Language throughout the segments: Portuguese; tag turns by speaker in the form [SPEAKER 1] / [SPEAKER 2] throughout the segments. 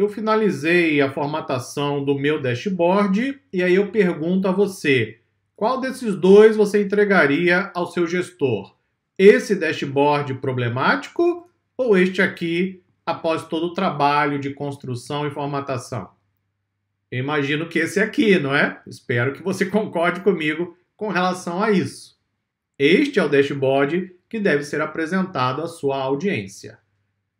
[SPEAKER 1] Eu finalizei a formatação do meu dashboard e aí eu pergunto a você, qual desses dois você entregaria ao seu gestor? Esse dashboard problemático ou este aqui após todo o trabalho de construção e formatação? Eu imagino que esse aqui, não é? Espero que você concorde comigo com relação a isso. Este é o dashboard que deve ser apresentado à sua audiência.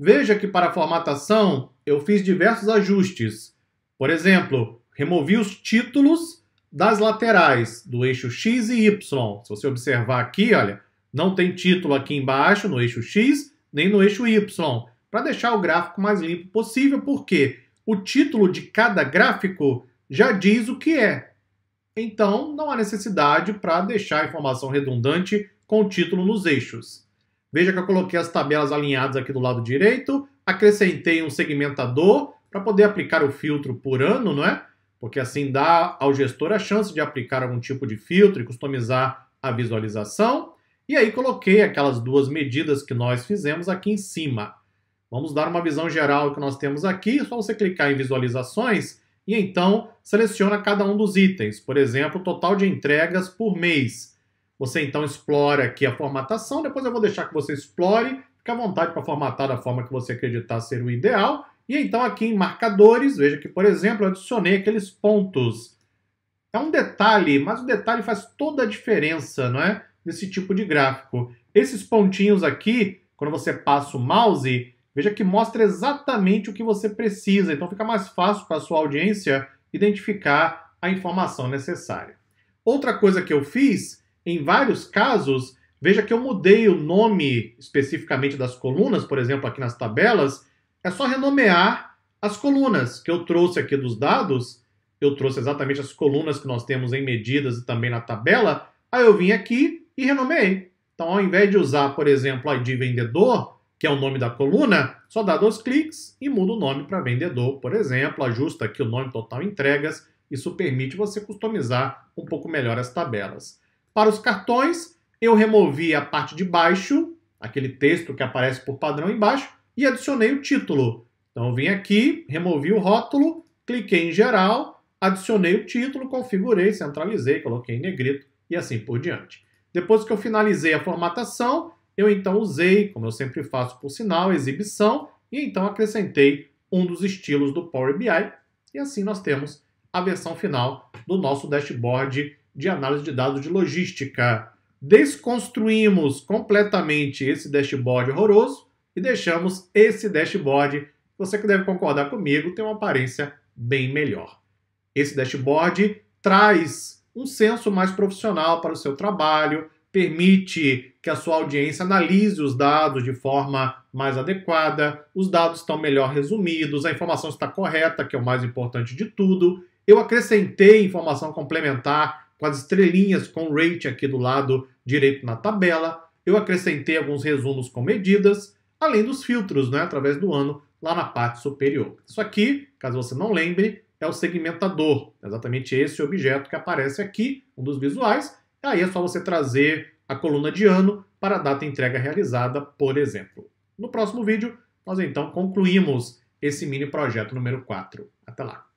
[SPEAKER 1] Veja que para a formatação eu fiz diversos ajustes. Por exemplo, removi os títulos das laterais do eixo X e Y. Se você observar aqui, olha, não tem título aqui embaixo no eixo X nem no eixo Y, para deixar o gráfico mais limpo possível, porque o título de cada gráfico já diz o que é. Então, não há necessidade para deixar a informação redundante com o título nos eixos. Veja que eu coloquei as tabelas alinhadas aqui do lado direito, acrescentei um segmentador para poder aplicar o filtro por ano, não é? Porque assim dá ao gestor a chance de aplicar algum tipo de filtro e customizar a visualização. E aí coloquei aquelas duas medidas que nós fizemos aqui em cima. Vamos dar uma visão geral que nós temos aqui, é só você clicar em visualizações e então seleciona cada um dos itens. Por exemplo, total de entregas por mês. Você então explora aqui a formatação, depois eu vou deixar que você explore, fique à vontade para formatar da forma que você acreditar ser o ideal. E então aqui em marcadores, veja que, por exemplo, eu adicionei aqueles pontos. É um detalhe, mas o detalhe faz toda a diferença, não é? Nesse tipo de gráfico. Esses pontinhos aqui, quando você passa o mouse, veja que mostra exatamente o que você precisa. Então fica mais fácil para a sua audiência identificar a informação necessária. Outra coisa que eu fiz em vários casos, veja que eu mudei o nome especificamente das colunas, por exemplo, aqui nas tabelas, é só renomear as colunas que eu trouxe aqui dos dados, eu trouxe exatamente as colunas que nós temos em medidas e também na tabela, aí eu vim aqui e renomeei. Então, ao invés de usar, por exemplo, a ID vendedor, que é o nome da coluna, só dá dois cliques e muda o nome para vendedor, por exemplo, ajusta aqui o nome total entregas, isso permite você customizar um pouco melhor as tabelas. Para os cartões, eu removi a parte de baixo, aquele texto que aparece por padrão embaixo, e adicionei o título. Então eu vim aqui, removi o rótulo, cliquei em geral, adicionei o título, configurei, centralizei, coloquei em negrito e assim por diante. Depois que eu finalizei a formatação, eu então usei, como eu sempre faço por sinal, exibição, e então acrescentei um dos estilos do Power BI, e assim nós temos a versão final do nosso dashboard de análise de dados de logística. Desconstruímos completamente esse dashboard horroroso e deixamos esse dashboard, você que deve concordar comigo, tem uma aparência bem melhor. Esse dashboard traz um senso mais profissional para o seu trabalho, permite que a sua audiência analise os dados de forma mais adequada, os dados estão melhor resumidos, a informação está correta, que é o mais importante de tudo. Eu acrescentei informação complementar com as estrelinhas com o rate aqui do lado direito na tabela. Eu acrescentei alguns resumos com medidas, além dos filtros, né, através do ano, lá na parte superior. Isso aqui, caso você não lembre, é o segmentador, é exatamente esse objeto que aparece aqui, um dos visuais. Aí é só você trazer a coluna de ano para a data entrega realizada, por exemplo. No próximo vídeo, nós então concluímos esse mini projeto número 4. Até lá!